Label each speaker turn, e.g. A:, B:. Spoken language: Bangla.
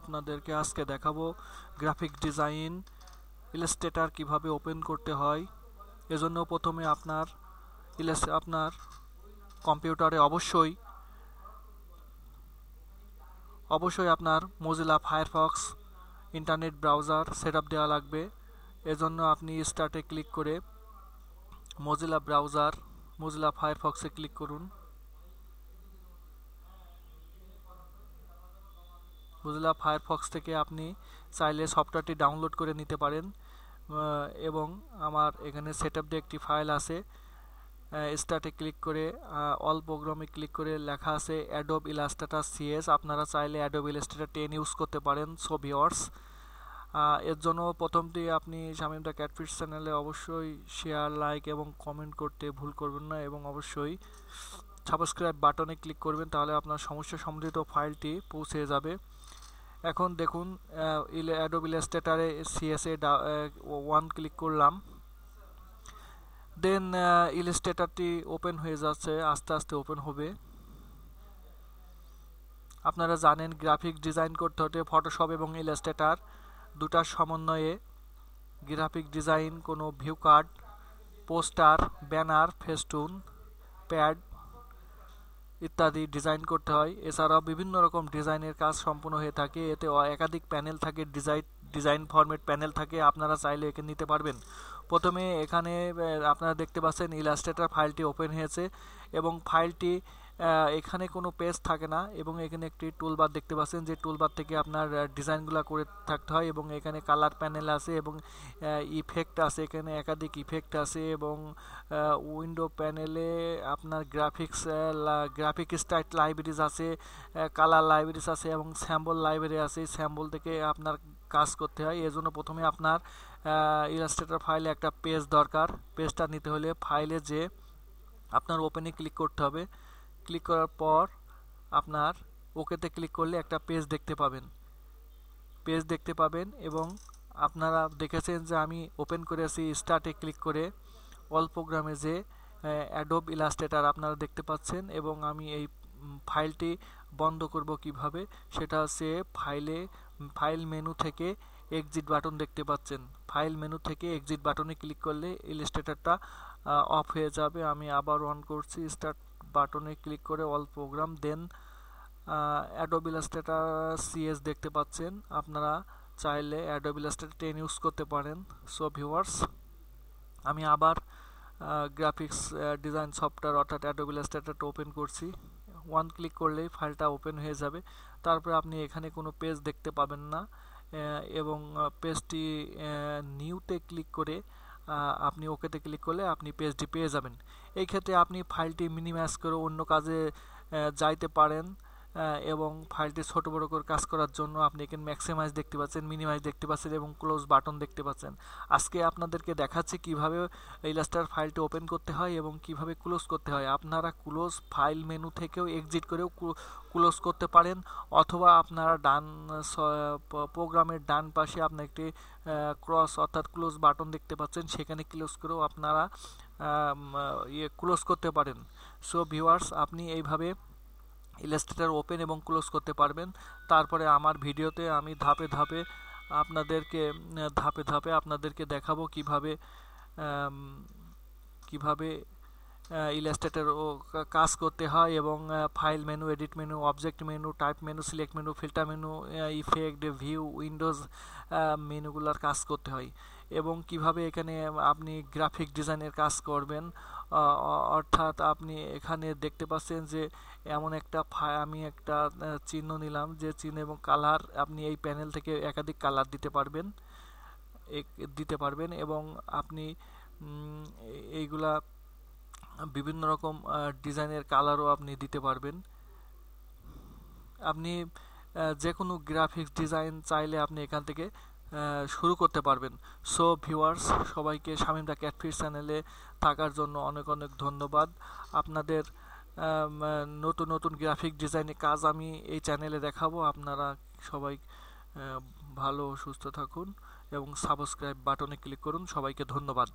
A: আপনাদেরকে আজকে দেখাবো গ্রাফিক ডিজাইন ইলাস্ট্রেটার কিভাবে ওপেন করতে হয় এজন্য প্রথমে আপনার ইলাস আপনার কম্পিউটারে অবশ্যই অবশ্যই আপনার Mozilla Firefox internet browser set up দেওয়া লাগবে এজন্য আপনি স্টার্টে ক্লিক করে মজিলা ব্রাউজার মজিলা ফায়ারফক্সে ক্লিক করুন মোজিলা ফায়ারফক্স থেকে আপনি চাইলে সফটওয়্যারটি ডাউনলোড করে নিতে পারেন এবং আমার এখানে সেট আপ একটি ফাইল আছে স্টার্টে ক্লিক করে অল প্রোগ্রামে ক্লিক করে লেখা আছে অ্যাডোব ইলাস্ট্রেটার সিএস আপনারা চাইলে অ্যাডোব ইলাস্ট্রেটার টেন ইউজ করতে পারেন সো এর জন্য প্রথমটি আপনি শামিম দা ক্যাটফিস চ্যানেলে অবশ্যই শেয়ার লাইক এবং কমেন্ট করতে ভুল করবেন না এবং অবশ্যই সাবস্ক্রাইব বাটনে ক্লিক করবেন তাহলে আপনার সমস্যা সম্বন্ধিত ফাইলটি পৌঁছে যাবে এখন দেখুন অ্যাডোব ইলাস্ট্রেটারে সিএসএ ওয়ান ক্লিক করলাম দেন ইলাস্ট্রেটারটি ওপেন হয়ে যাচ্ছে আস্তে আস্তে ওপেন হবে আপনারা জানেন গ্রাফিক ডিজাইন করতে হতে ফটোশপ এবং ইলাস্ট্রেটার দুটার সমন্বয়ে গ্রাফিক ডিজাইন কোনো view card poster banner festoon pad ইত্যাদি ডিজাইন করতে হয় এছাড়াও বিভিন্ন রকম ডিজাইনের কাজ সম্পূর্ণ হয়ে থাকে এতে একাধিক প্যানেল থাকে ডিজাইন ডিজাইন ফরম্যাট প্যানেল থাকে আপনারা চাইলে একে নিতে পারবেন প্রথমে এখানে আপনারা দেখতে পাচ্ছেন ইলাস্ট্রেটার ফাইলটি ওপেন হয়েছে এবং ফাইলটি এখানে কোনো পেজ থাকে না এবং এখানে একটি টুলবার দেখতে পাচ্ছেন যে টুলবার থেকে আপনার ডিজাইনগুলো করে থাকতে হয় এবং এখানে কালার প্যানেল আছে এবং ইফেক্ট আছে এখানে একাধিক ইফেক্ট আছে এবং উইন্ডো প্যানেলে আপনার গ্রাফিক্স গ্রাফিক স্টাইট লাইব্রেরিজ আছে কালার লাইব্রেরিজ আছে এবং স্যাম্বল লাইব্রেরি আছে স্যাম্বল থেকে আপনার কাজ করতে হয় জন্য প্রথমে আপনার ইলাস্ট্রেটার ফাইলে একটা পেজ দরকার পেজটা নিতে হলে ফাইলে যে আপনার ওপেনে ক্লিক করতে হবে ক্লিক করার পর আপনার ওকেতে ক্লিক করলে একটা পেজ দেখতে পাবেন পেজ দেখতে পাবেন এবং আপনারা দেখেছেন যে আমি ওপেন করেছি স্টার্টে ক্লিক করে অল প্রোগ্রামে যে অ্যাডোব ইলাস্ট্রেটার আপনারা দেখতে পাচ্ছেন এবং আমি এই ফাইলটি বন্ধ করব কিভাবে সেটা হচ্ছে ফাইলে ফাইল মেনু থেকে এক্সিট বাটন দেখতে পাচ্ছেন ফাইল মেনু থেকে এক্সিট বাটনে ক্লিক করলে ইলাস্ট্রেটারটা অফ হয়ে যাবে আমি আবার অন করছি স্টার্ট বাটনে ক্লিক করে অল প্রোগ্রাম দেন অ্যাডোবিল সিএস দেখতে পাচ্ছেন আপনারা চাইলে অ্যাডোবিল টেন ইউজ করতে পারেন সো ভিউয়ার্স আমি আবার গ্রাফিক্স ডিজাইন সফটওয়্যার অর্থাৎ অ্যাডোবিল ওপেন করছি ওয়ান ক্লিক করলেই ফাইলটা ওপেন হয়ে যাবে তারপরে আপনি এখানে কোনো পেজ দেখতে পাবেন না এবং পেজটি নিউতে ক্লিক করে আপনি ওকেতে ক্লিক করলে আপনি পেজটি পেয়ে যাবেন এই ক্ষেত্রে আপনি ফাইলটি মিনিমাইজ করে অন্য কাজে যাইতে পারেন এবং ফাইলটি ছোটো বড়ো করে কাজ করার জন্য আপনি এখানে ম্যাক্সিমাইজ দেখতে পাচ্ছেন মিনিমাইজ দেখতে পাচ্ছেন এবং ক্লোজ বাটন দেখতে পাচ্ছেন আজকে আপনাদেরকে দেখাচ্ছি কিভাবে ইলাস্টার ফাইলটি ওপেন করতে হয় এবং কিভাবে ক্লোজ করতে হয় আপনারা ক্লোজ ফাইল মেনু থেকেও এক্সিট করেও ক্লোজ করতে পারেন অথবা আপনারা ডান প্রোগ্রামের ডান পাশে আপনার একটি ক্রস অর্থাৎ ক্লোজ বাটন দেখতে পাচ্ছেন সেখানে ক্লোজ করেও আপনারা ইয়ে ক্লোজ করতে পারেন সো ভিউয়ার্স আপনি এইভাবে ইলাস্ট্রেটার ওপেন এবং ক্লোজ করতে পারবেন তারপরে আমার ভিডিওতে আমি ধাপে ধাপে আপনাদেরকে ধাপে ধাপে আপনাদেরকে দেখাবো কিভাবে কিভাবে ইলাস্ট্রেটার ও কাজ করতে হয় এবং file menu edit menu object menu type menu select menu filter menu effect view windows মেনুগুলোর কাজ করতে হয় এবং কিভাবে এখানে আপনি গ্রাফিক ডিজাইনের কাজ করবেন অর্থাৎ আপনি এখানে দেখতে পাচ্ছেন যে এমন একটা আমি একটা চিহ্ন নিলাম যে চিহ্ন এবং কালার আপনি এই প্যানেল থেকে একাধিক কালার দিতে পারবেন দিতে পারবেন এবং আপনি এইগুলা বিভিন্ন রকম ডিজাইনের কালারও আপনি দিতে পারবেন আপনি যে কোনো গ্রাফিক্স ডিজাইন চাইলে আপনি এখান থেকে শুরু করতে পারবেন সো ভিউয়ার্স সবাইকে শামিম দা ক্যাটফির চ্যানেলে থাকার জন্য অনেক অনেক ধন্যবাদ আপনাদের নতুন নতুন গ্রাফিক ডিজাইনের কাজ আমি এই চ্যানেলে দেখাবো আপনারা সবাই ভালো সুস্থ থাকুন এবং সাবস্ক্রাইব বাটনে ক্লিক করুন সবাইকে ধন্যবাদ